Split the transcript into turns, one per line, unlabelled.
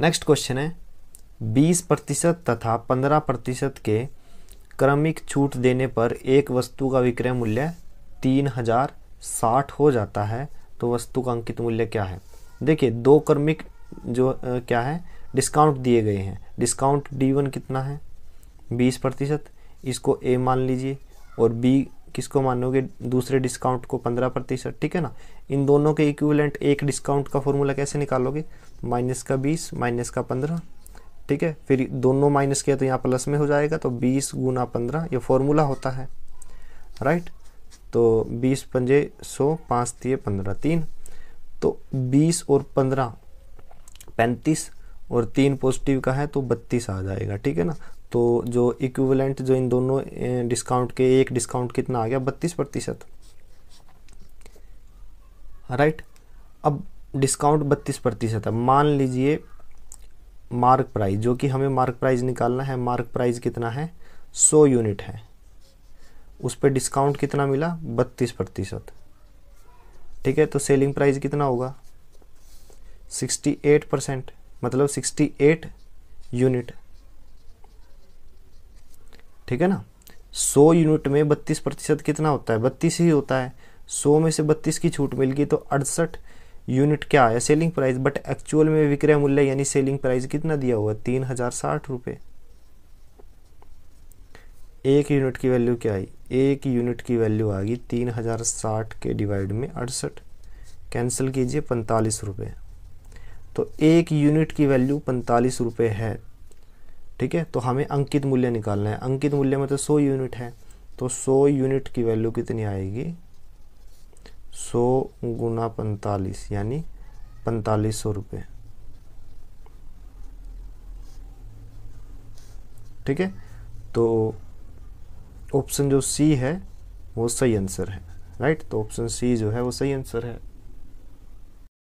next question है बीस प्रतिशत तथा पंद्रह प्रतिशत के क्रमिक छूट देने पर एक वस्तु का विक्रय मूल्य तीन हजार साठ हो जाता है तो वस्तु का अंकित मूल्य क्या है देखिए दो क्रमिक जो आ, क्या है डिस्काउंट दिए गए हैं डिस्काउंट डी वन कितना है बीस प्रतिशत इसको ए मान लीजिए और बी किसको मानोगे दूसरे डिस्काउंट को पंद्रह प्रतिशत ठीक है ना इन दोनों के इक्विवेलेंट एक डिस्काउंट का फॉर्मूला कैसे निकालोगे माइनस का बीस माइनस का पंद्रह ठीक है फिर दोनों माइनस किया तो यहाँ प्लस में हो जाएगा तो बीस गुना पंद्रह ये फॉर्मूला होता है राइट तो बीस पंजे सौ पाँच दिए पंद्रह तीन तो बीस और पंद्रह पैंतीस और तीन पॉजिटिव का है तो बत्तीस आ जाएगा ठीक है ना तो जो इक्विवेलेंट जो इन दोनों डिस्काउंट के एक डिस्काउंट कितना आ गया बत्तीस प्रतिशत राइट अब डिस्काउंट बत्तीस प्रतिशत है मान लीजिए मार्क प्राइस जो कि हमें मार्क प्राइस निकालना है मार्क प्राइस कितना है सौ यूनिट है उस पर डिस्काउंट कितना मिला बत्तीस प्रतिशत ठीक है तो सेलिंग प्राइस कितना होगा सिक्सटी एट परसेंट मतलब सिक्सटी एट यूनिट ठीक है ना 100 यूनिट में बत्तीस प्रतिशत कितना होता है बत्तीस ही होता है 100 में से बत्तीस की छूट मिल गई तो अड़सठ यूनिट क्या आया सेलिंग प्राइस बट एक्चुअल में विक्रय मूल्य यानी सेलिंग प्राइस कितना दिया हुआ है तीन हजार साठ एक यूनिट की वैल्यू क्या आई एक यूनिट की वैल्यू आ गई तीन हजार साठ के डिवाइड में अड़सठ कैंसिल कीजिए पैंतालीस रुपये तो एक यूनिट की वैल्यू पैंतालीस रुपये है ठीक है तो हमें अंकित मूल्य निकालना है अंकित मूल्य में तो सौ यूनिट है तो सौ यूनिट की वैल्यू कितनी आएगी सौ गुना पैंतालीस यानी पैंतालीस सौ रुपये ठीक है तो ऑप्शन जो सी है वो सही आंसर है राइट तो ऑप्शन सी जो है वो सही आंसर है